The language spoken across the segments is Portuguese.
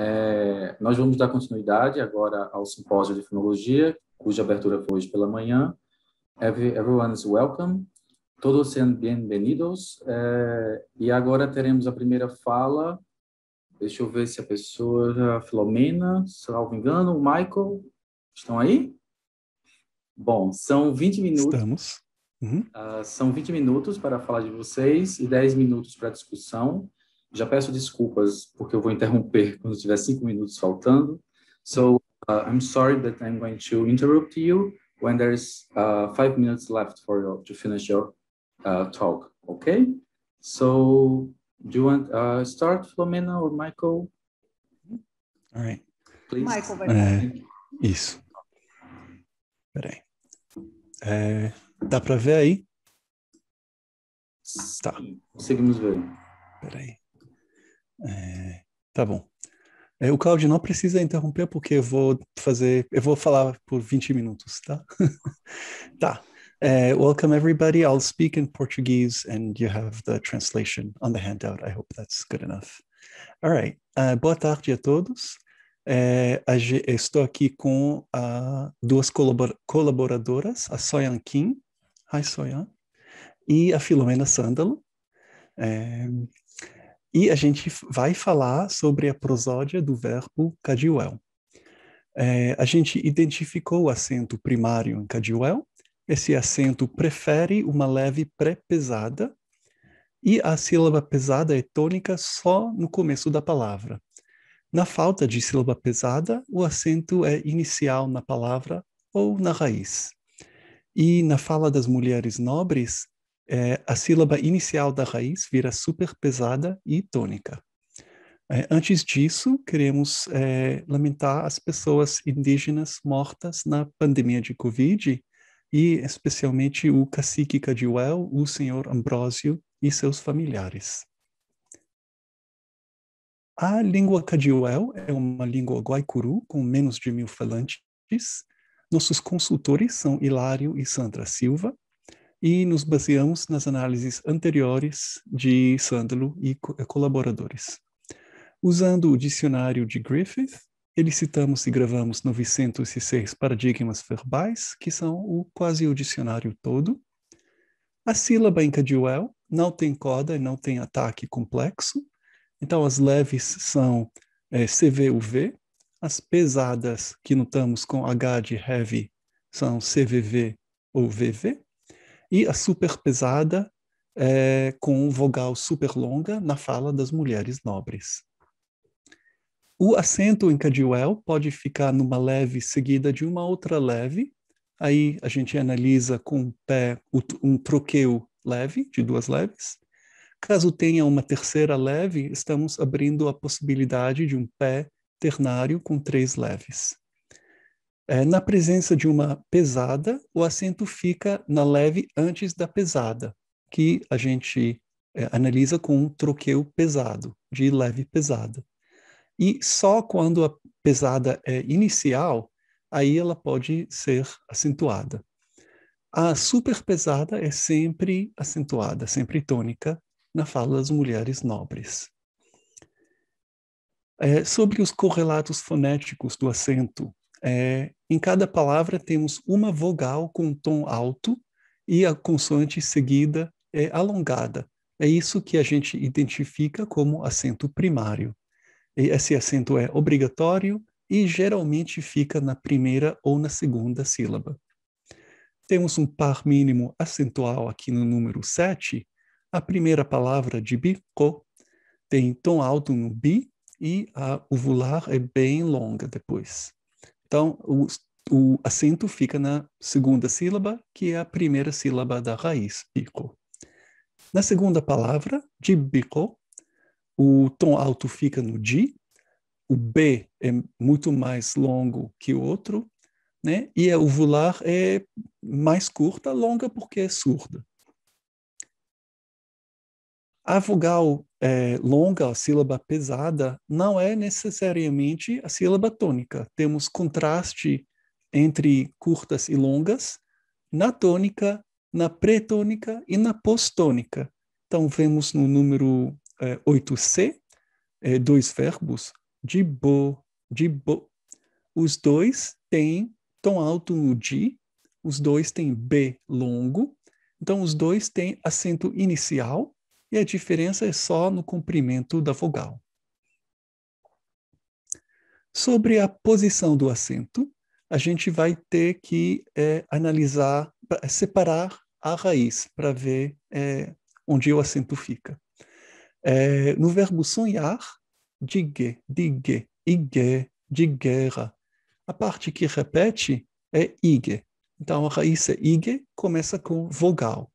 É, nós vamos dar continuidade agora ao simpósio de fonologia, cuja abertura foi hoje pela manhã. Everyone is welcome. Todos sejam bem-vindos. É, e agora teremos a primeira fala. Deixa eu ver se a pessoa, a Filomena, salvo engano, o Michael, estão aí? Bom, são 20 minutos. Estamos. Uhum. Uh, são 20 minutos para falar de vocês e 10 minutos para discussão. Já peço desculpas porque eu vou interromper quando tiver cinco minutos faltando. So uh, I'm sorry that I'm going to interrupt you when there's uh, five minutes left for you to finish your uh, talk. Okay. So do you want uh, start, Flomena or Michael? All right. Please. Michael, vai é, isso. Peraí. É, dá para ver aí? Tá. Conseguimos ver. Peraí. É, tá bom. É, o Claudio não precisa interromper porque eu vou fazer, eu vou falar por 20 minutos, tá? tá. É, welcome everybody. I'll speak in Portuguese and you have the translation on the handout. I hope that's good enough. All right. Uh, boa tarde a todos. É, a, estou aqui com duas colabor colaboradoras, a Soyan Kim. Hi, Soyan. E a Filomena Sândalo. E a gente vai falar sobre a prosódia do verbo cadiuel. É, a gente identificou o acento primário em cadiuel, esse acento prefere uma leve pré-pesada e a sílaba pesada é tônica só no começo da palavra. Na falta de sílaba pesada, o acento é inicial na palavra ou na raiz. E na fala das mulheres nobres, é, a sílaba inicial da raiz vira super pesada e tônica. É, antes disso, queremos é, lamentar as pessoas indígenas mortas na pandemia de Covid e especialmente o cacique Cadiuel, o senhor Ambrósio e seus familiares. A língua Cadiuel é uma língua guaicuru com menos de mil falantes. Nossos consultores são Hilário e Sandra Silva, e nos baseamos nas análises anteriores de Sandalo e eh, colaboradores. Usando o dicionário de Griffith, elicitamos e gravamos 906 paradigmas verbais, que são o quase o dicionário todo. A sílaba em Cadwell não tem coda e não tem ataque complexo, então as leves são é, eh, CVUV, as pesadas que notamos com H de heavy são CVV ou VV, e a super pesada é, com vogal super longa na fala das mulheres nobres. O acento em Cadiuel pode ficar numa leve seguida de uma outra leve, aí a gente analisa com o pé um troqueu leve, de duas leves. Caso tenha uma terceira leve, estamos abrindo a possibilidade de um pé ternário com três leves. É, na presença de uma pesada, o acento fica na leve antes da pesada, que a gente é, analisa com um troqueu pesado, de leve pesada. E só quando a pesada é inicial, aí ela pode ser acentuada. A superpesada é sempre acentuada, sempre tônica, na fala das mulheres nobres. É, sobre os correlatos fonéticos do acento, é, em cada palavra temos uma vogal com tom alto e a consoante seguida é alongada. É isso que a gente identifica como acento primário. E esse acento é obrigatório e geralmente fica na primeira ou na segunda sílaba. Temos um par mínimo acentual aqui no número 7. A primeira palavra de bico tem tom alto no bi e a uvular é bem longa depois. Então, o, o acento fica na segunda sílaba, que é a primeira sílaba da raiz, bico. Na segunda palavra, de bico, o tom alto fica no di, o B é muito mais longo que o outro, né? E a uvular é mais curta, longa porque é surda. A vogal é, longa, a sílaba pesada, não é necessariamente a sílaba tônica. Temos contraste entre curtas e longas na tônica, na pretônica e na postônica. Então, vemos no número é, 8c é, dois verbos, de bo, de bo. Os dois têm tom alto no de, os dois têm b longo, então os dois têm acento inicial e a diferença é só no comprimento da vogal. Sobre a posição do acento, a gente vai ter que é, analisar, é, separar a raiz para ver é, onde o acento fica. É, no verbo sonhar, digue, digue, igue, diguera. A parte que repete é ig. Então a raiz é ig começa com vogal.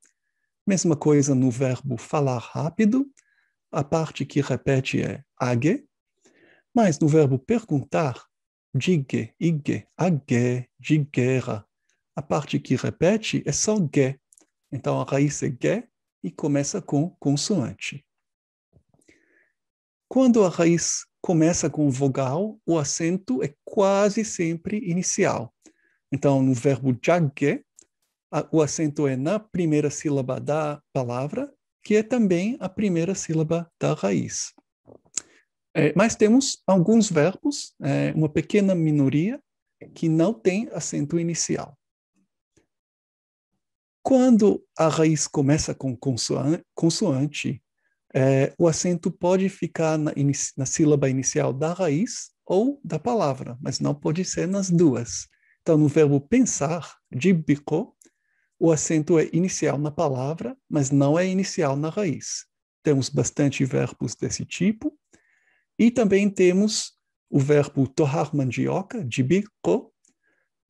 Mesma coisa no verbo falar rápido, a parte que repete é age, mas no verbo perguntar, digue, ige, age, diguera, a parte que repete é só ge. Então a raiz é ge e começa com consoante. Quando a raiz começa com vogal, o acento é quase sempre inicial. Então, no verbo jage, o acento é na primeira sílaba da palavra, que é também a primeira sílaba da raiz. É, mas temos alguns verbos, é, uma pequena minoria, que não tem acento inicial. Quando a raiz começa com consoante, consoante é, o acento pode ficar na, na sílaba inicial da raiz ou da palavra, mas não pode ser nas duas. Então, no verbo pensar, de bico, o acento é inicial na palavra, mas não é inicial na raiz. Temos bastante verbos desse tipo. E também temos o verbo torrar mandioca, dibico,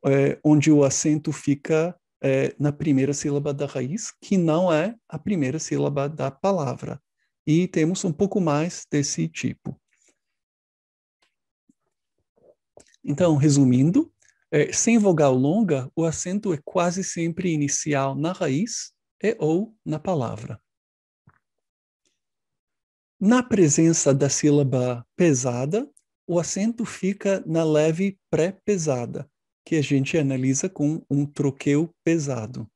é, onde o acento fica é, na primeira sílaba da raiz, que não é a primeira sílaba da palavra. E temos um pouco mais desse tipo. Então, resumindo, é, sem vogal longa, o acento é quase sempre inicial na raiz e ou na palavra. Na presença da sílaba pesada, o acento fica na leve pré-pesada, que a gente analisa com um troqueu pesado.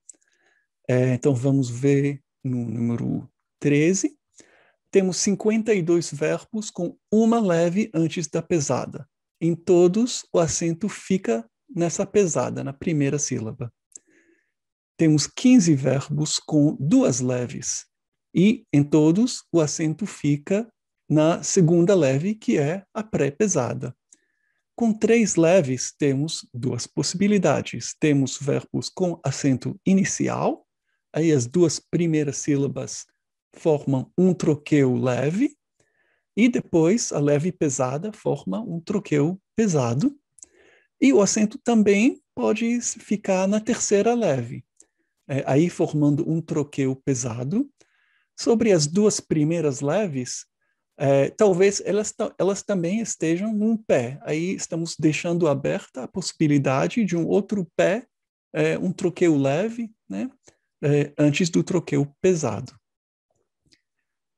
É, então vamos ver no número 13. Temos 52 verbos com uma leve antes da pesada. Em todos, o acento fica nessa pesada, na primeira sílaba. Temos 15 verbos com duas leves, e em todos o acento fica na segunda leve, que é a pré-pesada. Com três leves, temos duas possibilidades. Temos verbos com acento inicial, aí as duas primeiras sílabas formam um troqueu leve, e depois a leve pesada forma um troqueu pesado. E o acento também pode ficar na terceira leve, é, aí formando um troqueo pesado. Sobre as duas primeiras leves, é, talvez elas, elas também estejam num pé. Aí estamos deixando aberta a possibilidade de um outro pé, é, um troqueo leve, né? É, antes do troqueo pesado.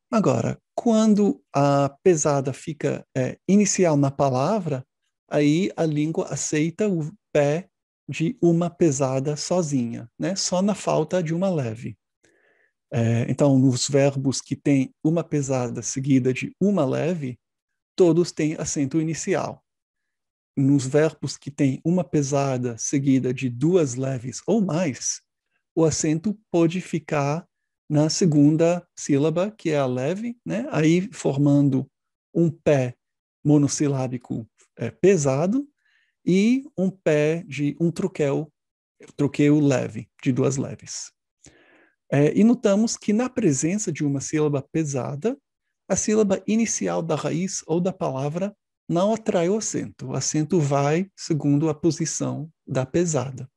Agora, quando a pesada fica é, inicial na palavra, aí a língua aceita o pé de uma pesada sozinha, né? só na falta de uma leve. É, então, nos verbos que têm uma pesada seguida de uma leve, todos têm acento inicial. Nos verbos que têm uma pesada seguida de duas leves ou mais, o acento pode ficar na segunda sílaba, que é a leve, né? aí formando um pé monossilábico é, pesado e um pé de um truquel, truqueu leve, de duas leves. É, e notamos que na presença de uma sílaba pesada, a sílaba inicial da raiz ou da palavra não atrai o acento. O acento vai segundo a posição da pesada.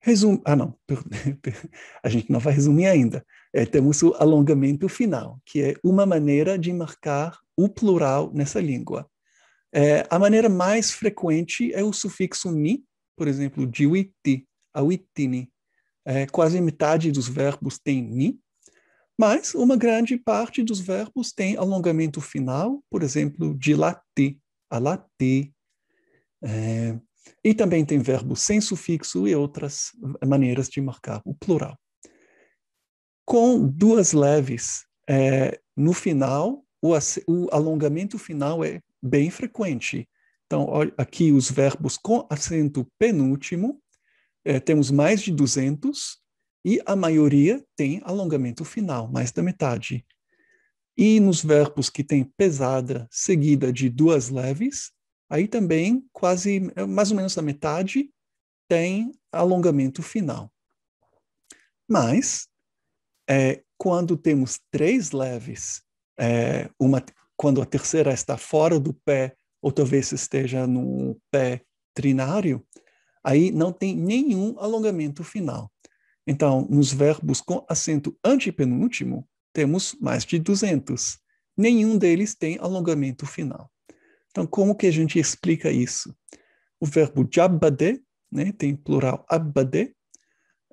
Resum... Ah, não. A gente não vai resumir ainda. É, temos o alongamento final, que é uma maneira de marcar o plural nessa língua. É, a maneira mais frequente é o sufixo ni, por exemplo, de witi, a witini. É, quase metade dos verbos tem ni, mas uma grande parte dos verbos tem alongamento final, por exemplo, de latir, a latir. É, e também tem verbos sem sufixo e outras maneiras de marcar o plural. Com duas leves, é, no final, o, o, alongamento final é bem frequente. Então, aqui os verbos com acento penúltimo, é, temos mais de 200, e a maioria tem alongamento final, mais da metade. E nos verbos que tem pesada seguida de duas leves, aí também quase é, mais ou menos a metade tem alongamento final. Mas é, quando temos três leves, é, uma, quando a terceira está fora do pé, ou talvez esteja no pé trinário, aí não tem nenhum alongamento final. Então, nos verbos com acento antepenúltimo, temos mais de 200. Nenhum deles tem alongamento final. Então, como que a gente explica isso? O verbo jabade, né, tem plural abade.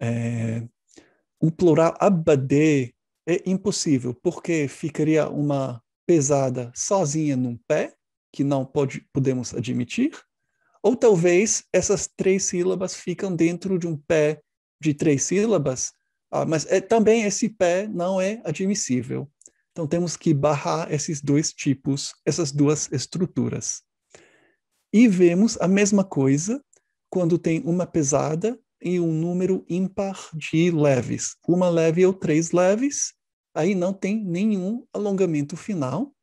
É, o plural abade é impossível, porque ficaria uma pesada sozinha num pé, que não pode, podemos admitir, ou talvez essas três sílabas ficam dentro de um pé de três sílabas, ah, mas é, também esse pé não é admissível. Então temos que barrar esses dois tipos, essas duas estruturas. E vemos a mesma coisa quando tem uma pesada e um número ímpar de leves, uma leve ou três leves, aí não tem nenhum alongamento final,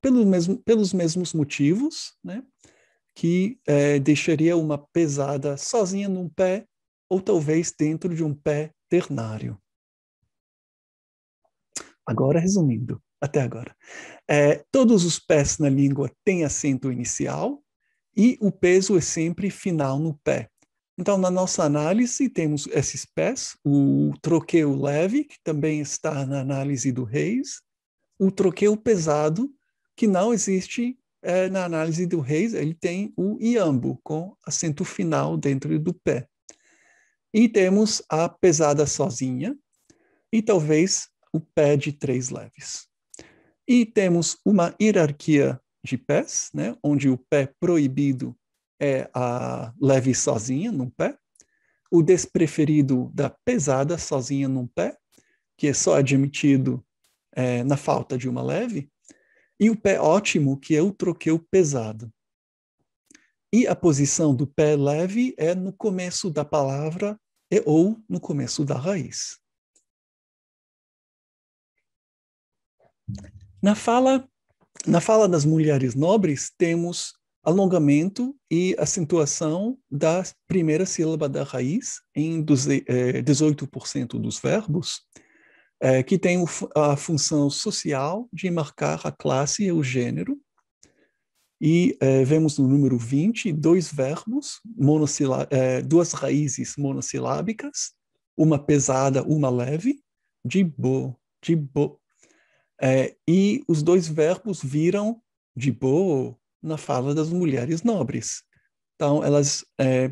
pelo mesmo, pelos mesmos motivos, né? que é, deixaria uma pesada sozinha num pé, ou talvez dentro de um pé ternário. Agora, resumindo, até agora. É, todos os pés na língua têm acento inicial e o peso é sempre final no pé. Então, na nossa análise, temos esses pés, o troqueio leve, que também está na análise do Reis, o troqueio pesado, que não existe é, na análise do Reis, ele tem o iambo, com acento final dentro do pé. E temos a pesada sozinha, e talvez o pé de três leves. E temos uma hierarquia de pés, né, onde o pé proibido é a leve sozinha num pé, o despreferido da pesada sozinha num pé, que é só admitido é, na falta de uma leve, e o pé ótimo, que é o troqueu pesado. E a posição do pé leve é no começo da palavra e, ou no começo da raiz. Na fala, na fala das mulheres nobres, temos alongamento e acentuação da primeira sílaba da raiz em 18% é, dos verbos, é, que tem a função social de marcar a classe e o gênero. E é, vemos no número 20 dois verbos, duas raízes monossilábicas, uma pesada, uma leve, de bo, de bo. e os dois verbos viram de bo, na fala das mulheres nobres. Então, elas é,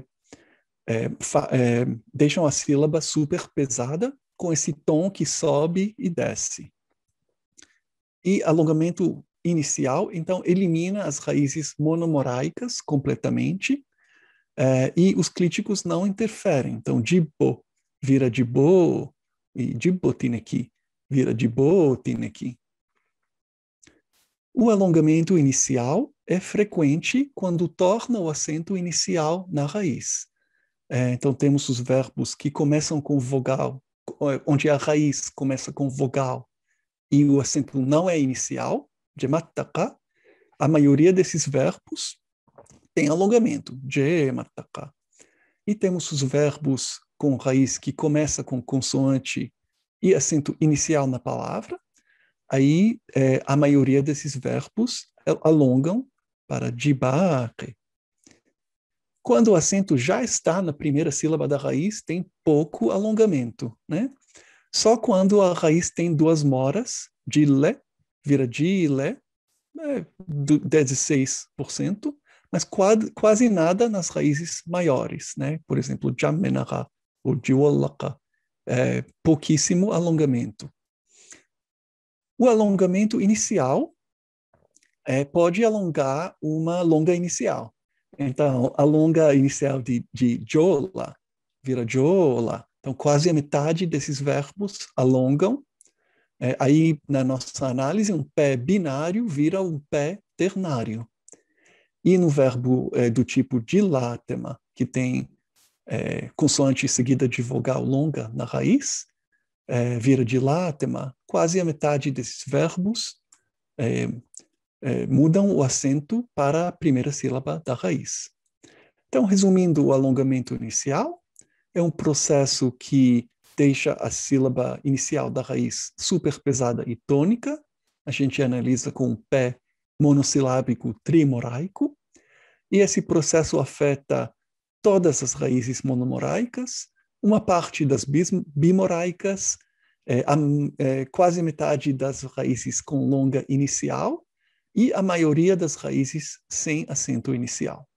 é, é, deixam a sílaba super pesada, com esse tom que sobe e desce. E alongamento inicial, então, elimina as raízes monomoraicas completamente, é, e os clíticos não interferem. Então, dibo vira dibo, e dibo vira dibo tineki. O alongamento inicial é frequente quando torna o acento inicial na raiz. É, então, temos os verbos que começam com vogal, onde a raiz começa com vogal e o acento não é inicial, jemattaka. A maioria desses verbos tem alongamento, jemattaka. E temos os verbos com raiz que começa com consoante e acento inicial na palavra, aí é, a maioria desses verbos alongam para dibarre. Quando o acento já está na primeira sílaba da raiz, tem pouco alongamento, né? Só quando a raiz tem duas moras, dile, vira dile, é, 16%, mas quase, quase nada nas raízes maiores, né? Por exemplo, jamenara ou diolaka, é, pouquíssimo alongamento. O alongamento inicial é, pode alongar uma longa inicial. Então, a longa inicial de, de jola vira jola. Então, quase a metade desses verbos alongam. É, aí, na nossa análise, um pé binário vira um pé ternário. E no verbo é, do tipo dilatema, que tem é, consoante seguida de vogal longa na raiz, é, vira de látema, quase a metade desses verbos é, é, mudam o acento para a primeira sílaba da raiz. Então, resumindo o alongamento inicial, é um processo que deixa a sílaba inicial da raiz super pesada e tônica. A gente analisa com o pé monossilábico trimoraico. E esse processo afeta todas as raízes monomoraicas, uma parte das bimoraicas, é, a, é, quase metade das raízes com longa inicial e a maioria das raízes sem acento inicial.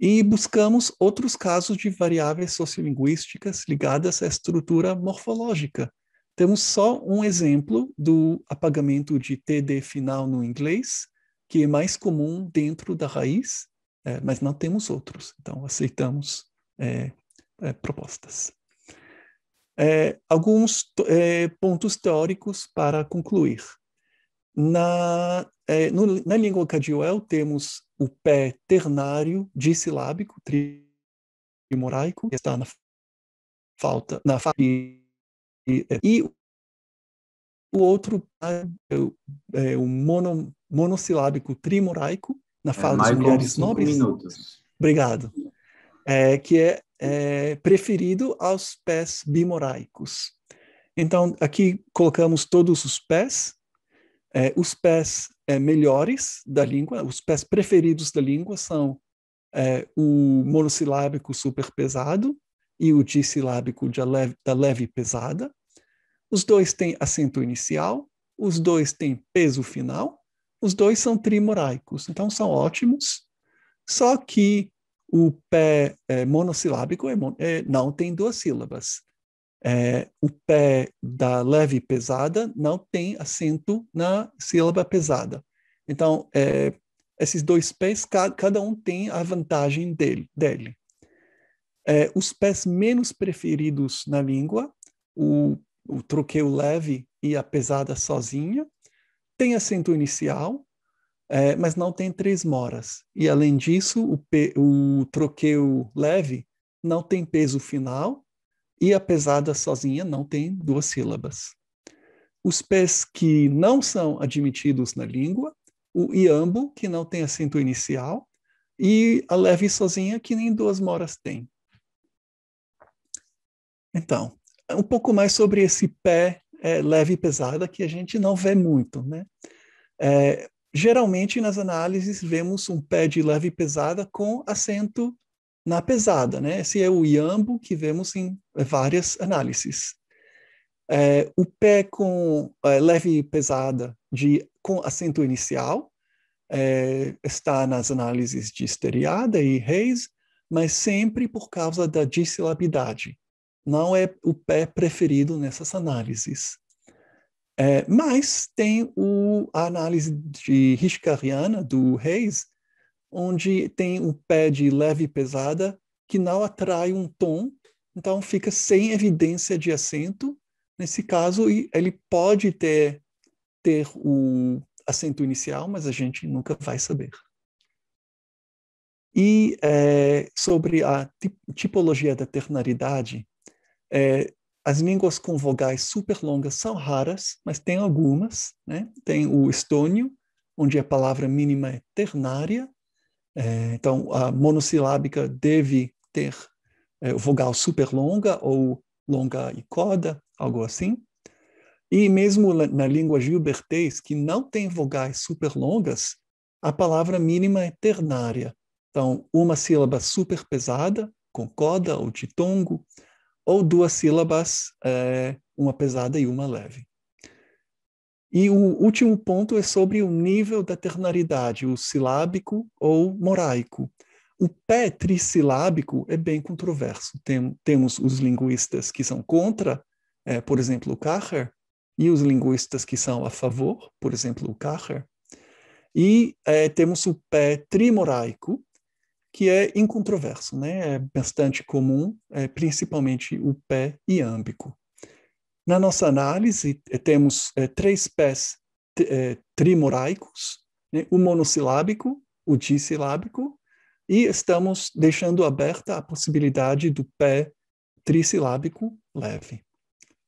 E buscamos outros casos de variáveis sociolinguísticas ligadas à estrutura morfológica. Temos só um exemplo do apagamento de TD final no inglês, que é mais comum dentro da raiz, é, mas não temos outros. Então, aceitamos é, é, propostas. É, alguns é, pontos teóricos para concluir. Na, é, no, na língua cadioel temos o pé ternário dissilábico, trimoraico, que está na falta, na e, e o outro é, é, o mono, monossilábico trimoraico, na é, fala é, dos mulheres nobres. Minutos. Obrigado é, que é, é preferido aos pés bimoraicos. Então, aqui colocamos todos os pés, é, os pés é, melhores da língua, os pés preferidos da língua são é, o monossilábico superpesado e o dissilábico da leve pesada. Os dois têm acento inicial, os dois têm peso final, os dois são trimoraicos, então são ótimos. Só que o pé é, monossilábico é, é, não tem duas sílabas. É, o pé da leve pesada não tem acento na sílaba pesada. Então, é, esses dois pés, cada, cada, um tem a vantagem dele. dele. É, os pés menos preferidos na língua, o, o troqueio leve e a pesada sozinha, tem acento inicial, é, mas não tem três moras. E além disso, o, o troqueio leve não tem peso final e a pesada sozinha não tem duas sílabas. Os pés que não são admitidos na língua, o iambo, que não tem acento inicial, e a leve sozinha, que nem duas moras tem. Então, um pouco mais sobre esse pé é, leve e pesada, que a gente não vê muito, né? É, Geralmente, nas análises, vemos um pé de leve pesada com acento na pesada. Né? Esse é o iambo que vemos em várias análises. É, o pé com é, leve pesada de, com acento inicial é, está nas análises de esteriada e reis, mas sempre por causa da dissilabidade. Não é o pé preferido nessas análises. É, mas tem o, a análise de Hishkariana, do Reis, onde tem um pé de leve e pesada que não atrai um tom, então fica sem evidência de acento. Nesse caso, ele pode ter, ter o acento inicial, mas a gente nunca vai saber. E é, sobre a tipologia da ternaridade, é, as línguas com vogais super longas são raras, mas tem algumas. Né? Tem o estônio, onde a palavra mínima é ternária. É, então, a monossilábica deve ter é, vogal super longa ou longa e coda, algo assim. E mesmo na língua gilbertês, que não tem vogais super longas, a palavra mínima é ternária. Então, uma sílaba super pesada, com coda ou ditongo, ou duas sílabas, é, uma pesada e uma leve. E o último ponto é sobre o nível da ternaridade, o silábico ou moraico. O pé trissilábico é bem controverso. Tem, temos os linguistas que são contra, é, por exemplo, o Carrer, e os linguistas que são a favor, por exemplo, o Carrer. E é, temos o pé trimoraico, que é incontroverso, né? é bastante comum, é, principalmente o pé iâmbico. Na nossa análise, eh, temos é, três pés é, trimoraicos, né? o monossilábico, o dissilábico, e estamos deixando aberta a possibilidade do pé trissilábico leve.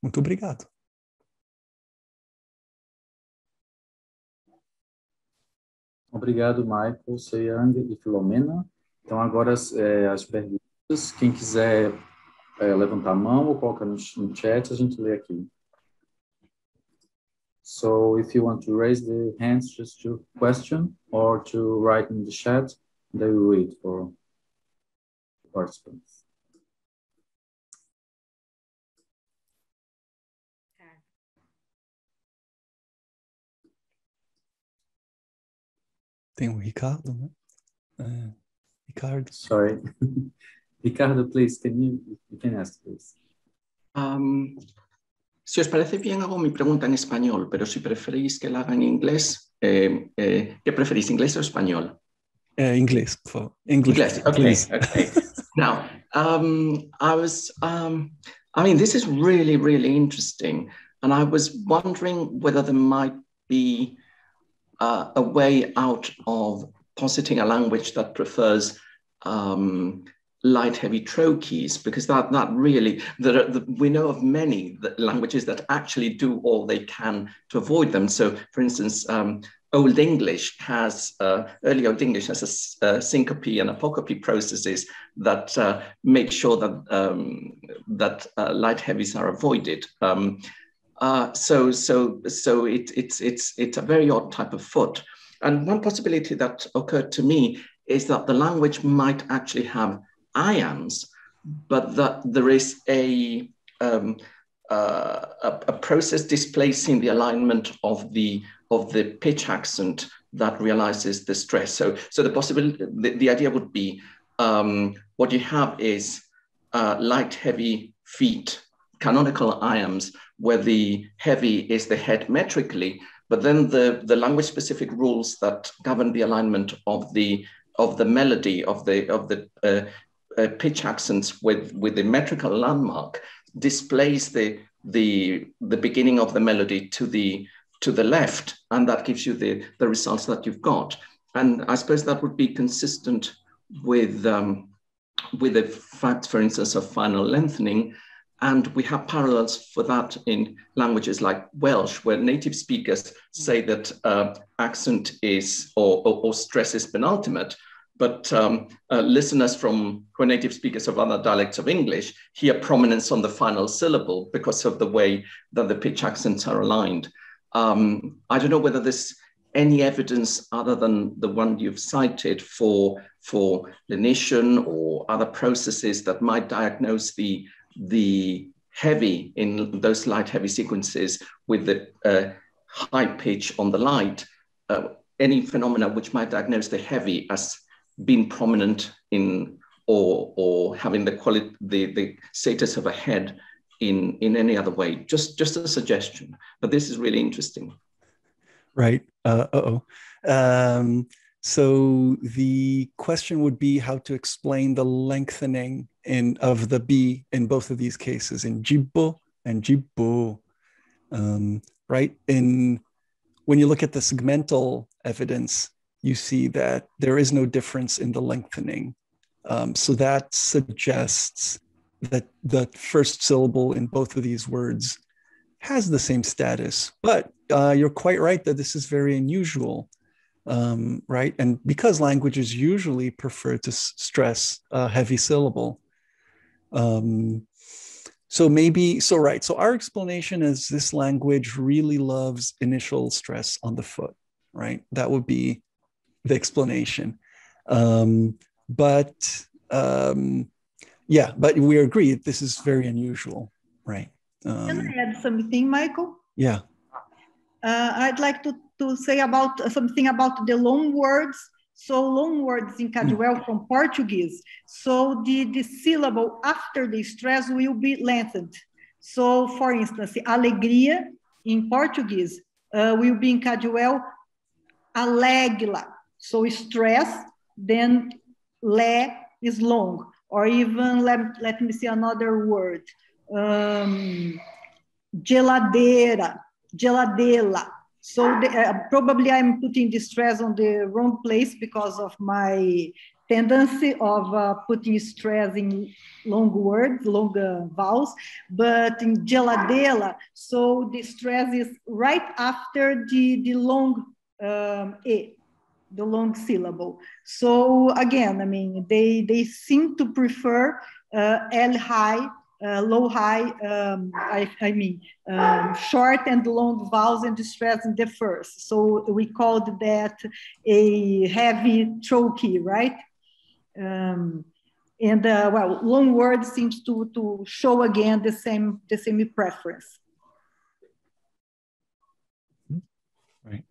Muito obrigado. Obrigado, Michael, Seyang e Filomena. Então, agora as, é, as perguntas. Quem quiser é, levantar a mão ou colocar no, no chat, a gente lê aqui. So if you want to raise the hands just to question or to write in the chat, they will read for participants. Tem o Ricardo, né? É. Ricardo. Sorry. Ricardo, please, can you, you can ask, please. Um, si os parece bien, hago mi pregunta en español, pero si preferís que la haga en inglés, eh, eh, ¿qué preferís, inglés o español? Uh, eh, English, for English. English. Okay. Please. Okay. now, um, I was, um, I mean, this is really, really interesting, and I was wondering whether there might be uh, a way out of positing a language that prefers um, light heavy trochees because that that really there the, we know of many languages that actually do all they can to avoid them so for instance um, Old English has uh, early Old English has a, a syncope and apocope processes that uh, make sure that um, that uh, light heavies are avoided. Um, uh, so so so it, it's it's it's a very odd type of foot. And one possibility that occurred to me is that the language might actually have iams, but that there is a, um, uh, a, a, process displacing the alignment of the, of the pitch accent that realizes the stress. So, so the possibility, the, the idea would be um, what you have is uh, light, heavy, feet, canonical iams, where the heavy is the head metrically, but then the, the language specific rules that govern the alignment of the of the melody of the of the uh, uh, pitch accents with with the metrical landmark displays the the the beginning of the melody to the to the left, and that gives you the the results that you've got. And I suppose that would be consistent with um, with the fact, for instance, of final lengthening, and we have parallels for that in languages like Welsh, where native speakers mm. say that uh, accent is or, or, or, stress is penultimate. But um, uh, listeners from who are native speakers of other dialects of English hear prominence on the final syllable because of the way that the pitch accents are aligned. Um, I don't know whether there's any evidence other than the one you've cited for, for lenition or other processes that might diagnose the the heavy in those light heavy sequences with the uh, high pitch on the light, uh, any phenomena which might diagnose the heavy as being prominent in or, or having the quality the, the status of a head in, in any other way. Just just a suggestion, but this is really interesting. Right. Uh, oh. Um, so the question would be how to explain the lengthening in of the B in both of these cases, in jibbo and jibbo, um, right? In when you look at the segmental evidence, you see that there is no difference in the lengthening. Um, so that suggests that the first syllable in both of these words has the same status. But uh, you're quite right that this is very unusual um, right? And because languages usually prefer to stress a heavy syllable. Um, so maybe, so right, so our explanation is this language really loves initial stress on the foot, right? That would be the explanation. Um, but um, yeah, but we agree this is very unusual, right? Um, Can I um, add something, Michael? Yeah. Uh, I'd like to, to say about uh, something about the loan words. So long words in Caduel hmm. from Portuguese. So the, the syllable after the stress will be lengthened. So for instance, alegria in Portuguese uh, will be in Caduel alegla. So stress, then le is long. Or even, let, let me see another word, um, geladeira Geladela. So the, uh, probably I'm putting the stress on the wrong place because of my tendency of uh, putting stress in long words, long uh, vowels, but in geladela, so the stress is right after the, the long um, E, the long syllable. So again, I mean, they, they seem to prefer uh, L high uh, low high, um, I, I, mean, um, short and long vowels and distress in the first. So we called that a heavy trochee, right? Um, and uh, well, long word seems to, to show again the same, the same preference. Hmm. Right.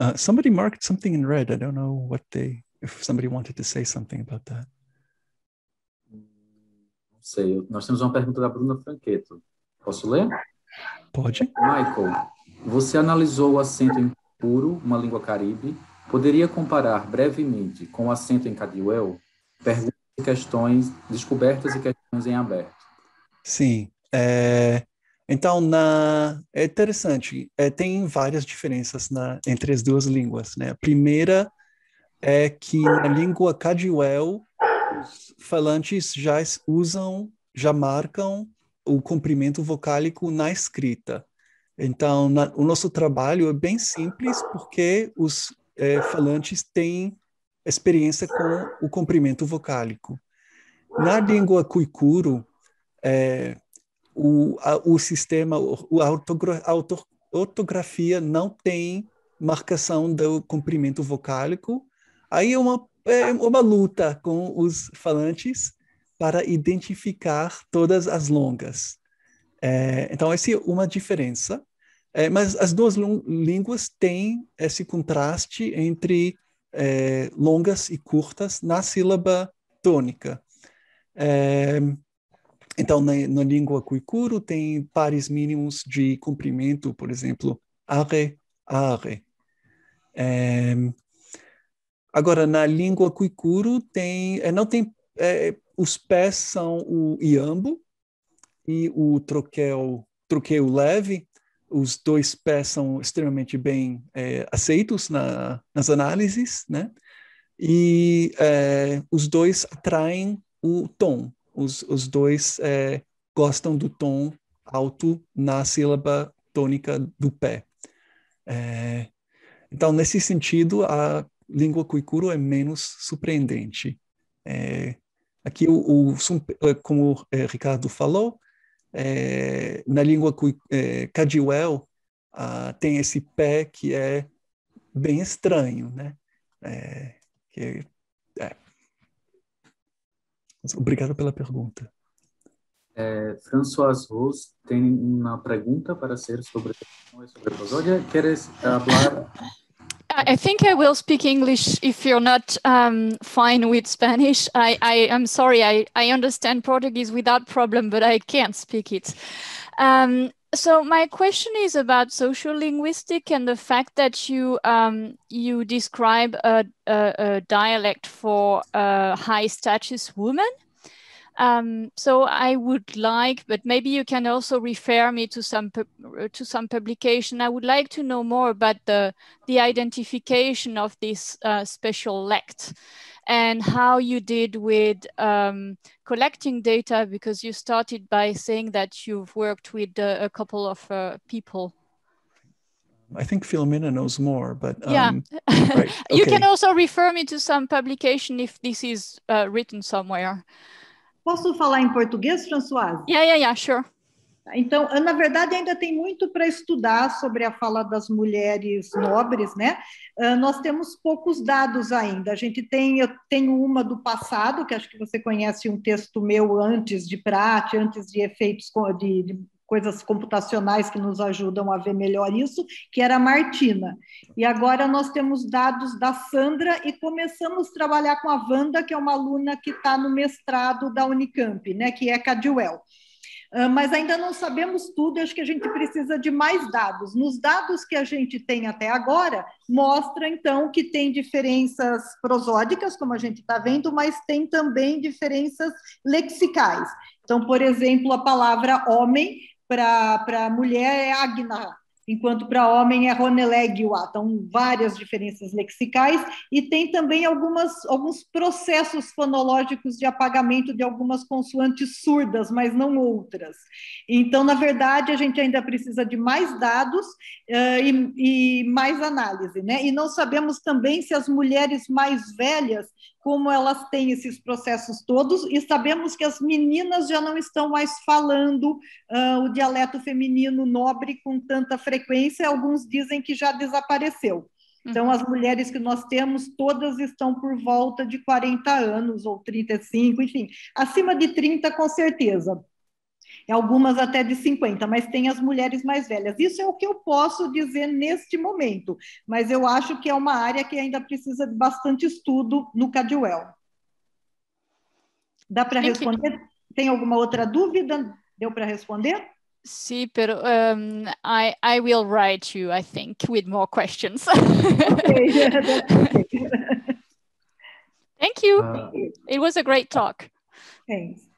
Uh, somebody marked something in red. I don't know what they, if somebody wanted to say something about that. sei. Nós temos uma pergunta da Bruna Franqueto. Posso ler? Pode. Michael, você analisou o acento em Puro, uma língua caribe. Poderia comparar brevemente com o acento em Cadiuel? Perguntas e questões, descobertas e questões em aberto. Sim. É... Então, na... é interessante. É, tem várias diferenças na... entre as duas línguas. Né? A primeira é que na língua Cadiuel os falantes já usam, já marcam o comprimento vocálico na escrita. Então, na, o nosso trabalho é bem simples porque os é, falantes têm experiência com o comprimento vocálico. Na língua cuicuro, é, o, a, o sistema, a, ortogra, a ortografia não tem marcação do comprimento vocálico. Aí é uma é uma luta com os falantes para identificar todas as longas. É, então, essa é uma diferença. É, mas as duas línguas têm esse contraste entre é, longas e curtas na sílaba tônica. É, então, na, na língua cuicuro, tem pares mínimos de comprimento, por exemplo, are, are. É, Agora, na língua cuicuro, tem, é, não tem, é, os pés são o iambo e o troquel, troqueio leve. Os dois pés são extremamente bem é, aceitos na, nas análises, né? E os dois atraem o tom. Os, os dois gostam do tom alto na sílaba tônica do pé. É, então, nesse sentido, a língua cuicuro é menos surpreendente. É, aqui, o, o, é, como o é, Ricardo falou, é, na língua é, cadiuel ah, tem esse pé que é bem estranho, né? É, que, é, Obrigado pela pergunta. É, François Rose tem uma pergunta para ser sobre, Olha, a Queres falar I think I will speak English if you're not um, fine with Spanish. I, I am sorry, I, I understand Portuguese without problem, but I can't speak it. Um, so my question is about social linguistic and the fact that you um, you describe a, a, a dialect for a uh, high status woman. Um, so I would like, but maybe you can also refer me to some uh, to some publication. I would like to know more about the the identification of this uh, special lect and how you did with um, collecting data because you started by saying that you've worked with uh, a couple of uh, people. I think Philomena knows more, but um, yeah, right, okay. you can also refer me to some publication if this is uh, written somewhere. Posso falar em português, Françoise? Yeah, yeah, yeah, sure. Então, na verdade, ainda tem muito para estudar sobre a fala das mulheres nobres, né? Uh, nós temos poucos dados ainda. A gente tem, eu tenho uma do passado, que acho que você conhece um texto meu antes de Prate, antes de efeitos de, de coisas computacionais que nos ajudam a ver melhor isso, que era a Martina. E agora nós temos dados da Sandra e começamos a trabalhar com a Wanda, que é uma aluna que está no mestrado da Unicamp, né, que é Cadwell. Ah, mas ainda não sabemos tudo, acho que a gente precisa de mais dados. Nos dados que a gente tem até agora, mostra então que tem diferenças prosódicas, como a gente está vendo, mas tem também diferenças lexicais. Então, por exemplo, a palavra homem para mulher é Agna, enquanto para homem é Ronelegua. Então, várias diferenças lexicais e tem também algumas, alguns processos fonológicos de apagamento de algumas consoantes surdas, mas não outras. Então, na verdade, a gente ainda precisa de mais dados uh, e, e mais análise, né? E não sabemos também se as mulheres mais velhas como elas têm esses processos todos, e sabemos que as meninas já não estão mais falando uh, o dialeto feminino nobre com tanta frequência, alguns dizem que já desapareceu. Então, uhum. as mulheres que nós temos, todas estão por volta de 40 anos ou 35, enfim, acima de 30, com certeza. É algumas até de 50, mas tem as mulheres mais velhas. Isso é o que eu posso dizer neste momento, mas eu acho que é uma área que ainda precisa de bastante estudo no Cadwell. Dá para responder? Tem alguma outra dúvida? Deu para responder? Sim, sí, pero um, I I will write you, I think, with more questions. okay. Thank you. Uh, it was a great talk. Thanks.